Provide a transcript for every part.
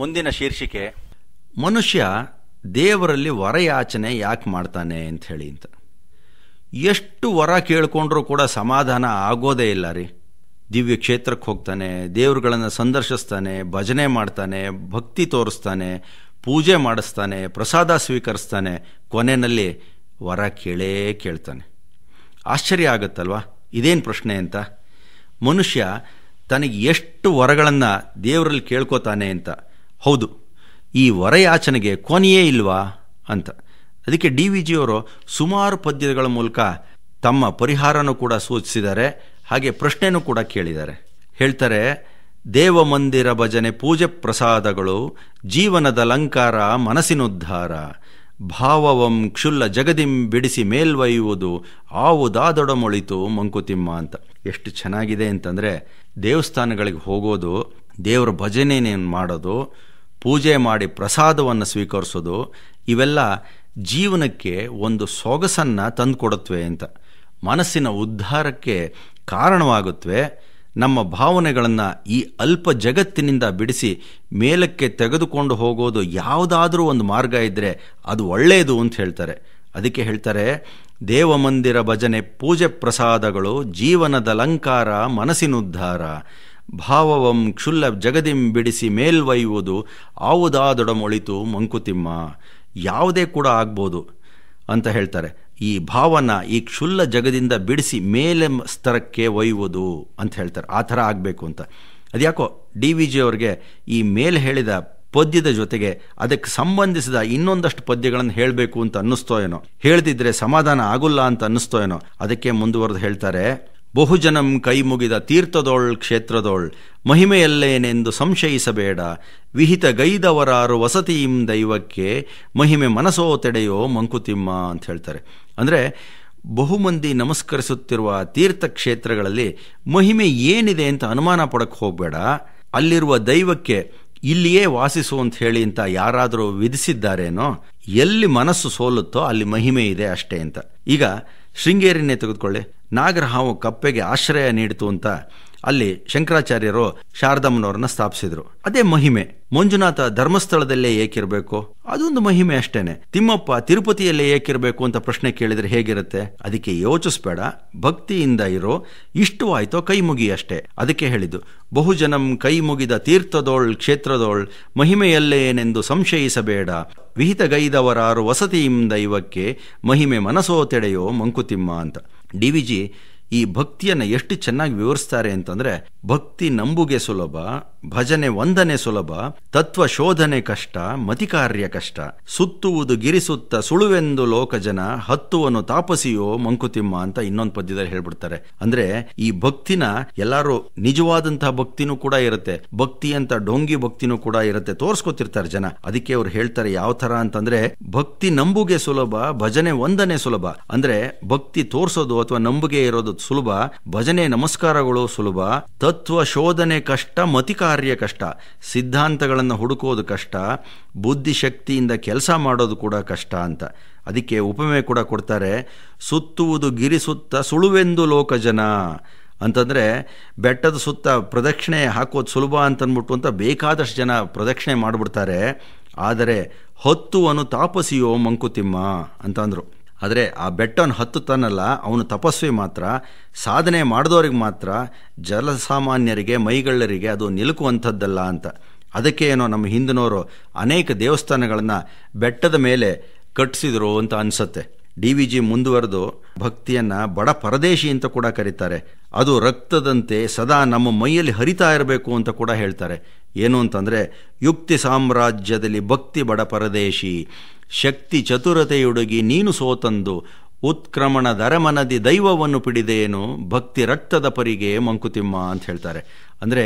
ಮುಂದಿನ ಶೀರ್ಷಿಕೆ ಮನುಷ್ಯ ದೇವರಲ್ಲಿ ವರಯಾಚನೆ ಯಾಕೆ ಮಾಡ್ತಾನೆ ಅಂತ ಹೇಳಿ ಅಂತ ಎಷ್ಟು ವರ ಕೇಳಿಕೊಂಡ್ರೂ ಕೂಡ ಸಮಾಧಾನ ಆಗೋದೇ ಇಲ್ಲ ರೀ ದಿವ್ಯ ಕ್ಷೇತ್ರಕ್ಕೆ ಹೋಗ್ತಾನೆ ದೇವರುಗಳನ್ನು ಸಂದರ್ಶಿಸ್ತಾನೆ ಭಜನೆ ಮಾಡ್ತಾನೆ ಭಕ್ತಿ ತೋರಿಸ್ತಾನೆ ಪೂಜೆ ಮಾಡಿಸ್ತಾನೆ ಪ್ರಸಾದ ಸ್ವೀಕರಿಸ್ತಾನೆ ಕೊನೆಯಲ್ಲಿ ವರ ಕೇಳೇ ಕೇಳ್ತಾನೆ ಆಶ್ಚರ್ಯ ಆಗುತ್ತಲ್ವಾ ಇದೇನು ಪ್ರಶ್ನೆ ಅಂತ ಮನುಷ್ಯ ತನಗೆ ಎಷ್ಟು ವರಗಳನ್ನು ದೇವರಲ್ಲಿ ಕೇಳ್ಕೊತಾನೆ ಅಂತ ಹೌದು ಈ ವರಯಾಚನೆಗೆ ಕೊನೆಯೇ ಇಲ್ವಾ ಅಂತ ಅದಕ್ಕೆ ಡಿ ವಿ ಜಿಯವರು ಸುಮಾರು ಪದ್ಯಗಳ ಮೂಲಕ ತಮ್ಮ ಪರಿಹಾರನೂ ಕೂಡ ಸೂಚಿಸಿದ್ದಾರೆ ಹಾಗೆ ಪ್ರಶ್ನೆನೂ ಕೂಡ ಕೇಳಿದ್ದಾರೆ ಹೇಳ್ತಾರೆ ದೇವ ಮಂದಿರ ಭಜನೆ ಪೂಜೆ ಪ್ರಸಾದಗಳು ಜೀವನದ ಅಲಂಕಾರ ಮನಸ್ಸಿನುದ್ಧಾರ ಭಾವವಂ ಕ್ಷುಲ್ಲ ಜಗದಿಂ ಬಿಡಿಸಿ ಮೇಲ್ವಯುವುದು ಆವುದಾದೊಡಮೊಳಿತು ಮಂಕುತಿಮ್ಮ ಅಂತ ಎಷ್ಟು ಚೆನ್ನಾಗಿದೆ ಅಂತಂದರೆ ದೇವಸ್ಥಾನಗಳಿಗೆ ಹೋಗೋದು ದೇವರ ಭಜನೆಯನ್ನು ಮಾಡೋದು ಪೂಜೆ ಮಾಡಿ ಪ್ರಸಾದವನ್ನು ಸ್ವೀಕರಿಸೋದು ಇವೆಲ್ಲ ಜೀವನಕ್ಕೆ ಒಂದು ಸೊಗಸನ್ನು ತಂದುಕೊಡುತ್ತವೆ ಅಂತ ಮನಸ್ಸಿನ ಉದ್ಧಾರಕ್ಕೆ ಕಾರಣವಾಗುತ್ತವೆ ನಮ್ಮ ಭಾವನೆಗಳನ್ನು ಈ ಅಲ್ಪ ಜಗತ್ತಿನಿಂದ ಬಿಡಿಸಿ ಮೇಲಕ್ಕೆ ತೆಗೆದುಕೊಂಡು ಹೋಗೋದು ಯಾವುದಾದರೂ ಒಂದು ಮಾರ್ಗ ಇದ್ದರೆ ಅದು ಒಳ್ಳೆಯದು ಅಂತ ಹೇಳ್ತಾರೆ ಅದಕ್ಕೆ ಹೇಳ್ತಾರೆ ದೇವಮಂದಿರ ಭಜನೆ ಪೂಜೆ ಪ್ರಸಾದಗಳು ಜೀವನದ ಅಲಂಕಾರ ಉದ್ಧಾರ ಭಾವವಂ ಕ್ಷುಲ್ಲ ಜಗದಿಂ ಬಿಡಿಸಿ ಮೇಲ್ವೈಯುವುದು ಆವುದಾದೊಡಮೊಳಿತು ಮಂಕುತಿಮ್ಮ ಯಾವುದೇ ಕೂಡ ಆಗ್ಬೋದು ಅಂತ ಹೇಳ್ತಾರೆ ಈ ಭಾವನ ಈ ಕ್ಷುಲ್ಲ ಜಗದಿಂದ ಬಿಡಿಸಿ ಮೇಲೆ ಸ್ತರಕ್ಕೆ ಒಯ್ಯುವುದು ಅಂತ ಹೇಳ್ತಾರೆ ಆ ಥರ ಆಗಬೇಕು ಅಂತ ಅದ್ಯಾಕೋ ಡಿ ವಿ ಜಿ ಅವ್ರಿಗೆ ಈ ಮೇಲೆ ಹೇಳಿದ ಪದ್ಯದ ಜೊತೆಗೆ ಅದಕ್ಕೆ ಸಂಬಂಧಿಸಿದ ಇನ್ನೊಂದಷ್ಟು ಪದ್ಯಗಳನ್ನು ಹೇಳಬೇಕು ಅಂತ ಅನ್ನಿಸ್ತೋ ಏನೋ ಹೇಳ್ದಿದ್ರೆ ಸಮಾಧಾನ ಆಗುಲ್ಲ ಅಂತ ಅನ್ನಿಸ್ತೋ ಏನೋ ಅದಕ್ಕೆ ಮುಂದುವರೆದು ಹೇಳ್ತಾರೆ ಬಹುಜನಂ ಕೈಮುಗಿದ ತೀರ್ಥದೋಳ್ ಕ್ಷೇತ್ರದೋಳ್ ಮಹಿಮೆಯಲ್ಲೇನೆಂದು ಸಂಶಯಿಸಬೇಡ ವಿಹಿತ ಗೈದವರಾರು ವಸತಿಯಿಂ ದೈವಕ್ಕೆ ಮಹಿಮೆ ಮನಸೋ ತೆಡೆಯೋ ಮಂಕುತಿಮ್ಮ ಅಂತ ಹೇಳ್ತಾರೆ ಅಂದರೆ ಬಹುಮಂದಿ ನಮಸ್ಕರಿಸುತ್ತಿರುವ ತೀರ್ಥಕ್ಷೇತ್ರಗಳಲ್ಲಿ ಮಹಿಮೆ ಏನಿದೆ ಅಂತ ಅನುಮಾನ ಪಡಕ್ಕೆ ಹೋಗಬೇಡ ಅಲ್ಲಿರುವ ದೈವಕ್ಕೆ ಇಲ್ಲಿಯೇ ವಾಸಿಸು ಅಂತ ಹೇಳಿ ಅಂತ ಯಾರಾದರೂ ವಿಧಿಸಿದ್ದಾರೇನೋ ಎಲ್ಲಿ ಮನಸ್ಸು ಸೋಲುತ್ತೋ ಅಲ್ಲಿ ಮಹಿಮೆ ಇದೆ ಅಷ್ಟೇ ಅಂತ ಈಗ ಶೃಂಗೇರಿನೇ ತೆಗೆದುಕೊಳ್ಳಿ ನಾಗರಹಾವು ಕಪ್ಪೆಗೆ ಆಶ್ರಯ ನೀಡಿತು ಅಂತ ಅಲ್ಲಿ ಶಂಕರಾಚಾರ್ಯರು ಶಾರದಮ್ಮನವ್ರನ್ನ ಸ್ಥಾಪಿಸಿದ್ರು ಅದೇ ಮಹಿಮೆ ಮಂಜುನಾಥ ಧರ್ಮಸ್ಥಳದಲ್ಲೇ ಏಕಿರಬೇಕು ಅದೊಂದು ಮಹಿಮೆ ಅಷ್ಟೇನೆ ತಿಮ್ಮಪ್ಪ ತಿರುಪತಿಯಲ್ಲೇ ಏಕಿರಬೇಕು ಅಂತ ಪ್ರಶ್ನೆ ಕೇಳಿದ್ರೆ ಹೇಗಿರುತ್ತೆ ಅದಕ್ಕೆ ಯೋಚಿಸ್ಬೇಡ ಭಕ್ತಿಯಿಂದ ಇರೋ ಆಯ್ತೋ ಕೈ ಮುಗಿ ಅಷ್ಟೇ ಅದಕ್ಕೆ ಹೇಳಿದ್ದು ಬಹುಜನಂ ಕೈ ಮುಗಿದ ತೀರ್ಥದೋಳ್ ಕ್ಷೇತ್ರದೋಳ್ ಮಹಿಮೆಯಲ್ಲೇ ಏನೆಂದು ಸಂಶಯಿಸಬೇಡ ವಿಹಿತಗೈದವರಾರು ವಸತಿಯಿಂದ ಇವಕ್ಕೆ ಮಹಿಮೆ ಮನಸೋ ತೆಡೆಯೋ ಮಂಕುತಿಮ್ಮ ಅಂತ 리비지 ಈ ಭಕ್ತಿಯನ್ನು ಎಷ್ಟು ಚೆನ್ನಾಗಿ ವಿವರಿಸ್ತಾರೆ ಅಂತಂದ್ರೆ ಭಕ್ತಿ ನಂಬುಗೆ ಸುಲಭ ಭಜನೆ ವಂದನೆ ಸುಲಭ ತತ್ವ ಶೋಧನೆ ಕಷ್ಟ ಮತಿಕಾರ್ಯ ಕಷ್ಟ ಸುತ್ತುವುದು ಗಿರಿಸುತ್ತ ಸುಳುವೆಂದು ಲೋಕಜನ ಹತ್ತುವನು ತಾಪಸಿಯೋ ಮಂಕುತಿಮ್ಮ ಅಂತ ಇನ್ನೊಂದು ಪದ್ಯದಲ್ಲಿ ಹೇಳ್ಬಿಡ್ತಾರೆ ಅಂದ್ರೆ ಈ ಭಕ್ತಿನ ಎಲ್ಲಾರು ನಿಜವಾದಂತಹ ಭಕ್ತಿನೂ ಕೂಡ ಇರುತ್ತೆ ಭಕ್ತಿ ಅಂತ ಡೊಂಗಿ ಭಕ್ತಿನೂ ಕೂಡ ಇರುತ್ತೆ ತೋರ್ಸ್ಕೊತಿರ್ತಾರೆ ಜನ ಅದಕ್ಕೆ ಅವ್ರು ಹೇಳ್ತಾರೆ ಯಾವ ತರ ಅಂತಂದ್ರೆ ಭಕ್ತಿ ನಂಬುಗೆ ಸುಲಭ ಭಜನೆ ವಂದನೆ ಸುಲಭ ಅಂದ್ರೆ ಭಕ್ತಿ ತೋರ್ಸೋದು ಅಥವಾ ನಂಬುಗೆ ಇರೋದು ಸುಲಭ ಭಜನೆ ನಮಸ್ಕಾರಗಳು ಸುಲಭ ತತ್ವ ಶೋಧನೆ ಕಷ್ಟ ಮತಿ ಕಾರ್ಯ ಕಷ್ಟ ಸಿದ್ಧಾಂತಗಳನ್ನು ಹುಡುಕೋದು ಕಷ್ಟ ಬುದ್ಧಿಶಕ್ತಿಯಿಂದ ಕೆಲಸ ಮಾಡೋದು ಕೂಡ ಕಷ್ಟ ಅಂತ ಅದಕ್ಕೆ ಉಪಮೆ ಕೂಡ ಕೊಡ್ತಾರೆ ಸುತ್ತುವುದು ಗಿರಿ ಸುತ್ತ ಸುಳುವೆಂದು ಲೋಕಜನ ಅಂತಂದರೆ ಬೆಟ್ಟದ ಸುತ್ತ ಪ್ರದಕ್ಷಿಣೆ ಹಾಕೋದು ಸುಲಭ ಅಂತನ್ಬಿಟ್ಟು ಅಂತ ಬೇಕಾದಷ್ಟು ಜನ ಪ್ರದಕ್ಷಿಣೆ ಮಾಡಿಬಿಡ್ತಾರೆ ಆದರೆ ಹೊತ್ತುವನು ತಾಪಸಿಯೋ ಮಂಕುತಿಮ್ಮ ಅಂತಂದರು ಆದರೆ ಆ ಬೆಟ್ಟವನ್ನು ಹತ್ತುತ್ತಾನಲ್ಲ ಅವನು ತಪಸ್ವಿ ಮಾತ್ರ ಸಾಧನೆ ಮಾಡಿದವ್ರಿಗೆ ಮಾತ್ರ ಜಲಸಾಮಾನ್ಯರಿಗೆ ಮೈಗಳ್ಳರಿಗೆ ಅದು ನಿಲುಕುವಂಥದ್ದಲ್ಲ ಅಂತ ಅದಕ್ಕೆ ಏನೋ ನಮ್ಮ ಹಿಂದಿನವರು ಅನೇಕ ದೇವಸ್ಥಾನಗಳನ್ನು ಬೆಟ್ಟದ ಮೇಲೆ ಕಟ್ಟಿಸಿದ್ರು ಅಂತ ಅನಿಸುತ್ತೆ ಡಿ ವಿ ಜಿ ಮುಂದುವರೆದು ಭಕ್ತಿಯನ್ನು ಬಡ ಪರದೇಶಿ ಅಂತ ಕೂಡ ಕರೀತಾರೆ ಅದು ರಕ್ತದಂತೆ ಸದಾ ನಮ್ಮ ಮೈಯಲ್ಲಿ ಹರಿತಾ ಇರಬೇಕು ಅಂತ ಕೂಡ ಹೇಳ್ತಾರೆ ಏನು ಅಂತಂದರೆ ಯುಕ್ತಿ ಸಾಮ್ರಾಜ್ಯದಲ್ಲಿ ಭಕ್ತಿ ಬಡ ಪರದೇಶಿ ಶಕ್ತಿ ಚತುರತೆಯುಡುಗಿ ನೀನು ಸೋತಂದು ಉತ್ಕ್ರಮಣ ದರಮನದಿ ದೈವವನ್ನು ಪಿಡಿದೇನು ಭಕ್ತಿ ರಕ್ತದ ಪರಿಗೆ ಮಂಕುತಿಮ್ಮ ಅಂತ ಹೇಳ್ತಾರೆ ಅಂದರೆ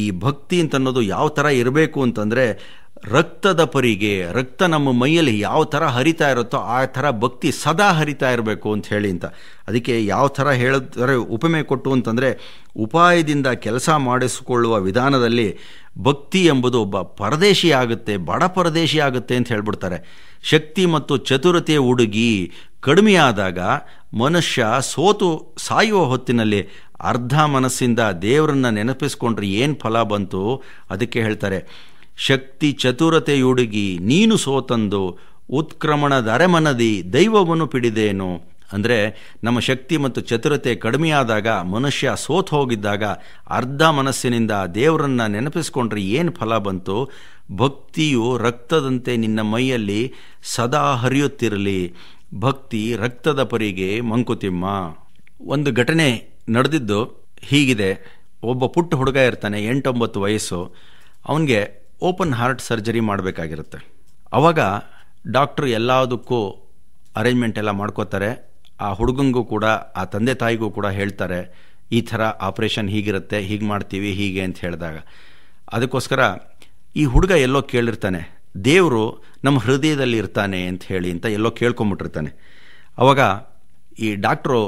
ಈ ಭಕ್ತಿ ಅಂತನ್ನೋದು ಯಾವ ಥರ ಇರಬೇಕು ಅಂತಂದರೆ ರಕ್ತದ ಪರಿಗೆ ರಕ್ತ ನಮ್ಮ ಮೈಯಲ್ಲಿ ಯಾವ ಥರ ಹರಿತಾ ಇರುತ್ತೋ ಆ ಥರ ಭಕ್ತಿ ಸದಾ ಹರಿತಾ ಇರಬೇಕು ಅಂತ ಹೇಳಿ ಅಂತ ಅದಕ್ಕೆ ಯಾವ ಥರ ಹೇಳಿದ್ರೆ ಉಪಮೆ ಕೊಟ್ಟು ಅಂತಂದರೆ ಉಪಾಯದಿಂದ ಕೆಲಸ ಮಾಡಿಸಿಕೊಳ್ಳುವ ವಿಧಾನದಲ್ಲಿ ಭಕ್ತಿ ಎಂಬುದು ಒಬ್ಬ ಪರದೇಶಿ ಆಗುತ್ತೆ ಬಡ ಪರದೇಶಿ ಆಗುತ್ತೆ ಅಂತ ಹೇಳ್ಬಿಡ್ತಾರೆ ಶಕ್ತಿ ಮತ್ತು ಚತುರತೆ ಹುಡುಗಿ ಕಡಿಮೆಯಾದಾಗ ಮನುಷ್ಯ ಸೋತು ಸಾಯುವ ಹೊತ್ತಿನಲ್ಲಿ ಅರ್ಧ ಮನಸ್ಸಿಂದ ದೇವರನ್ನ ನೆನಪಿಸ್ಕೊಂಡ್ರೆ ಏನು ಫಲ ಬಂತು ಅದಕ್ಕೆ ಹೇಳ್ತಾರೆ ಶಕ್ತಿ ಚತುರತೆಯುಡುಗಿ ನೀನು ಸೋತಂದು ಉತ್ಕ್ರಮಣದ ಅರೆಮನದಿ ದೈವವನ್ನು ಪಿಡಿದೇನು ಅಂದರೆ ನಮ್ಮ ಶಕ್ತಿ ಮತ್ತು ಚತುರತೆ ಕಡಿಮೆಯಾದಾಗ ಮನುಷ್ಯ ಸೋತು ಹೋಗಿದ್ದಾಗ ಅರ್ಧ ಮನಸ್ಸಿನಿಂದ ದೇವರನ್ನು ನೆನಪಿಸ್ಕೊಂಡ್ರೆ ಏನು ಫಲ ಬಂತು ಭಕ್ತಿಯು ರಕ್ತದಂತೆ ನಿನ್ನ ಮೈಯಲ್ಲಿ ಸದಾ ಹರಿಯುತ್ತಿರಲಿ ಭಕ್ತಿ ರಕ್ತದ ಪರಿಗೆ ಮಂಕುತಿಮ್ಮ ಒಂದು ಘಟನೆ ನಡೆದಿದ್ದು ಹೀಗಿದೆ ಒಬ್ಬ ಪುಟ್ಟ ಹುಡುಗ ಇರ್ತಾನೆ ಎಂಟೊಂಬತ್ತು ವಯಸ್ಸು ಅವನಿಗೆ ಓಪನ್ ಹಾರ್ಟ್ ಸರ್ಜರಿ ಮಾಡಬೇಕಾಗಿರುತ್ತೆ ಅವಾಗ ಡಾಕ್ಟ್ರು ಎಲ್ಲದಕ್ಕೂ ಅರೇಂಜ್ಮೆಂಟ್ ಎಲ್ಲ ಮಾಡ್ಕೋತಾರೆ ಆ ಹುಡುಗಂಗೂ ಕೂಡ ಆ ತಂದೆ ತಾಯಿಗೂ ಕೂಡ ಹೇಳ್ತಾರೆ ಈ ಥರ ಆಪ್ರೇಷನ್ ಹೀಗಿರುತ್ತೆ ಹೀಗೆ ಮಾಡ್ತೀವಿ ಹೀಗೆ ಅಂತ ಹೇಳಿದಾಗ ಅದಕ್ಕೋಸ್ಕರ ಈ ಹುಡುಗ ಎಲ್ಲೋ ಕೇಳಿರ್ತಾನೆ ದೇವರು ನಮ್ಮ ಹೃದಯದಲ್ಲಿ ಇರ್ತಾನೆ ಅಂತ ಹೇಳಿ ಅಂತ ಎಲ್ಲೋ ಕೇಳ್ಕೊಂಬಿಟ್ಟಿರ್ತಾನೆ ಅವಾಗ ಈ ಡಾಕ್ಟ್ರು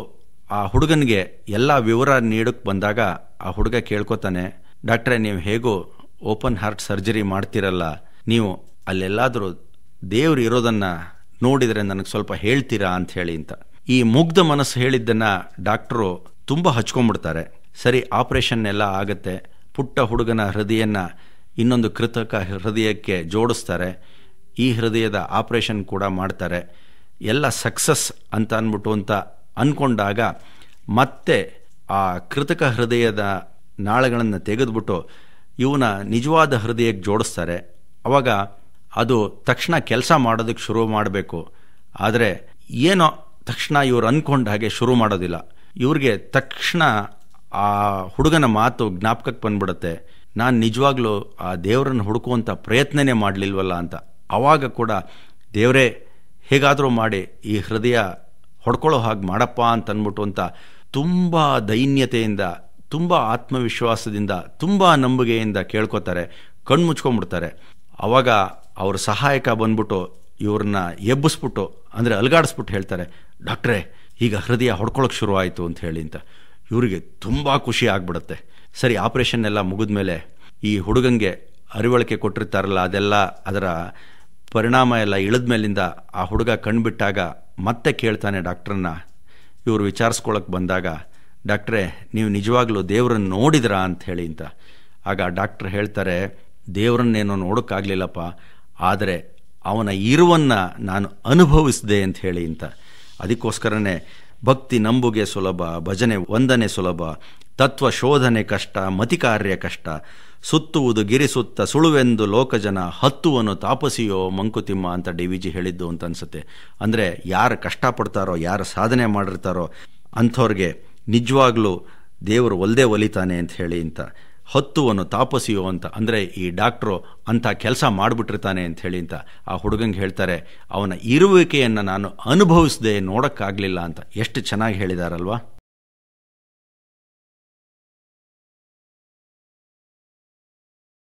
ಆ ಹುಡುಗನಿಗೆ ಎಲ್ಲ ವಿವರ ನೀಡಕ್ಕೆ ಬಂದಾಗ ಆ ಹುಡುಗ ಕೇಳ್ಕೊತಾನೆ ಡಾಕ್ಟ್ರೇ ನೀವು ಹೇಗೂ ಓಪನ್ ಹಾರ್ಟ್ ಸರ್ಜರಿ ಮಾಡ್ತಿರಲ್ಲ ನೀವು ಅಲ್ಲೆಲ್ಲಾದರೂ ದೇವ್ರು ಇರೋದನ್ನು ನೋಡಿದರೆ ನನಗೆ ಸ್ವಲ್ಪ ಹೇಳ್ತೀರಾ ಅಂತ ಹೇಳಿ ಅಂತ ಈ ಮುಗ್ಧ ಮನಸ್ಸು ಹೇಳಿದ್ದನ್ನು ಡಾಕ್ಟರು ತುಂಬ ಹಚ್ಕೊಂಡ್ಬಿಡ್ತಾರೆ ಸರಿ ಆಪರೇಷನ್ ಎಲ್ಲ ಆಗುತ್ತೆ ಪುಟ್ಟ ಹುಡುಗನ ಹೃದಯನ ಇನ್ನೊಂದು ಕೃತಕ ಹೃದಯಕ್ಕೆ ಜೋಡಿಸ್ತಾರೆ ಈ ಹೃದಯದ ಆಪರೇಷನ್ ಕೂಡ ಮಾಡ್ತಾರೆ ಎಲ್ಲ ಸಕ್ಸಸ್ ಅಂತ ಅಂದ್ಬಿಟ್ಟು ಅಂತ ಅಂದ್ಕೊಂಡಾಗ ಮತ್ತೆ ಆ ಕೃತಕ ಹೃದಯದ ನಾಳಗಳನ್ನು ತೆಗೆದುಬಿಟ್ಟು ಇವನ ನಿಜವಾದ ಹೃದಯಕ್ಕೆ ಜೋಡಿಸ್ತಾರೆ ಅವಾಗ ಅದು ತಕ್ಷಣ ಕೆಲಸ ಮಾಡೋದಕ್ಕೆ ಶುರು ಮಾಡಬೇಕು ಆದರೆ ಏನೋ ತಕ್ಷಣ ಇವರು ಅಂದ್ಕೊಂಡ ಹಾಗೆ ಶುರು ಮಾಡೋದಿಲ್ಲ ಇವ್ರಿಗೆ ತಕ್ಷಣ ಆ ಹುಡುಗನ ಮಾತು ಜ್ಞಾಪಕಕ್ಕೆ ಬಂದ್ಬಿಡುತ್ತೆ ನಾನು ನಿಜವಾಗ್ಲೂ ಆ ದೇವರನ್ನು ಹುಡುಕುವಂಥ ಪ್ರಯತ್ನನೇ ಮಾಡಲಿಲ್ವಲ್ಲ ಅಂತ ಆವಾಗ ಕೂಡ ದೇವರೇ ಹೇಗಾದರೂ ಮಾಡಿ ಈ ಹೃದಯ ಹೊಡ್ಕೊಳ್ಳೋ ಹಾಗೆ ಮಾಡಪ್ಪ ಅಂತ ಅಂದ್ಬಿಟ್ಟು ಅಂತ ತುಂಬ ದೈನ್ಯತೆಯಿಂದ ತುಂಬ ಆತ್ಮವಿಶ್ವಾಸದಿಂದ ತುಂಬ ನಂಬಿಕೆಯಿಂದ ಕೇಳ್ಕೊತಾರೆ ಕಣ್ಣು ಮುಚ್ಕೊಂಡ್ಬಿಡ್ತಾರೆ ಆವಾಗ ಅವ್ರ ಸಹಾಯಕ ಬಂದ್ಬಿಟ್ಟು ಇವ್ರನ್ನ ಎಬ್ಬಿಸ್ಬಿಟ್ಟು ಅಂದರೆ ಅಲ್ಗಾಡಿಸ್ಬಿಟ್ಟು ಹೇಳ್ತಾರೆ ಡಾಕ್ಟ್ರೇ ಈಗ ಹೃದಯ ಶುರು ಶುರುವಾಯಿತು ಅಂತ ಹೇಳಿ ಅಂತ ಇವರಿಗೆ ತುಂಬ ಖುಷಿ ಆಗ್ಬಿಡುತ್ತೆ ಸರಿ ಆಪ್ರೇಷನ್ ಎಲ್ಲ ಮುಗಿದ್ಮೇಲೆ ಈ ಹುಡುಗಂಗೆ ಅರಿವಳಿಕೆ ಕೊಟ್ಟಿರ್ತಾರಲ್ಲ ಅದೆಲ್ಲ ಅದರ ಪರಿಣಾಮ ಎಲ್ಲ ಇಳಿದ ಮೇಲಿಂದ ಆ ಹುಡುಗ ಕಣ್ಬಿಟ್ಟಾಗ ಮತ್ತೆ ಕೇಳ್ತಾನೆ ಡಾಕ್ಟ್ರನ್ನ ಇವರು ವಿಚಾರಿಸ್ಕೊಳಕ್ಕೆ ಬಂದಾಗ ಡಾಕ್ಟ್ರೇ ನೀವು ನಿಜವಾಗ್ಲೂ ದೇವರನ್ನು ನೋಡಿದ್ರಾ ಹೇಳಿ ಅಂತ ಆಗ ಡಾಕ್ಟ್ರ್ ಹೇಳ್ತಾರೆ ದೇವರನ್ನೇನೋ ನೋಡೋಕ್ಕಾಗಲಿಲ್ಲಪ್ಪ ಆದರೆ ಅವನ ಇರುವನ್ನು ನಾನು ಅನುಭವಿಸಿದೆ ಅಂತ ಹೇಳಿ ಅಂತ ಅದಕ್ಕೋಸ್ಕರನೇ ಭಕ್ತಿ ನಂಬುಗೆ ಸುಲಭ ಭಜನೆ ವಂದನೆ ಸುಲಭ ತತ್ವ ಶೋಧನೆ ಕಷ್ಟ ಮತಿಕಾರ್ಯ ಕಷ್ಟ ಸುತ್ತುವುದು ಗಿರಿಸುತ್ತ ಸುಳುವೆಂದು ಲೋಕಜನ ಹತ್ತುವನು ತಾಪಸಿಯೋ ಮಂಕುತಿಮ್ಮ ಅಂತ ಡಿ ವಿ ಜಿ ಹೇಳಿದ್ದು ಅಂತ ಅನ್ಸುತ್ತೆ ಅಂದರೆ ಯಾರು ಕಷ್ಟಪಡ್ತಾರೋ ಯಾರು ಸಾಧನೆ ಮಾಡಿರ್ತಾರೋ ಅಂಥವ್ರಿಗೆ ನಿಜವಾಗ್ಲೂ ದೇವರು ಒಲ್ದೇ ಒಲಿತಾನೆ ಅಂತ ಹೇಳಿ ಅಂತ ಹತ್ತುವನ್ನು ತಾಪಸಿಯೋ ಅಂತ ಅಂದರೆ ಈ ಡಾಕ್ಟ್ರು ಅಂಥ ಕೆಲಸ ಮಾಡಿಬಿಟ್ಟಿರ್ತಾನೆ ಅಂತ ಹೇಳಿ ಅಂತ ಆ ಹುಡುಗಂಗೆ ಹೇಳ್ತಾರೆ ಅವನ ಇರುವಿಕೆಯನ್ನು ನಾನು ಅನುಭವಿಸದೆ ನೋಡೋಕ್ಕಾಗಲಿಲ್ಲ ಅಂತ ಎಷ್ಟು ಚೆನ್ನಾಗಿ ಹೇಳಿದಾರಲ್ವಾ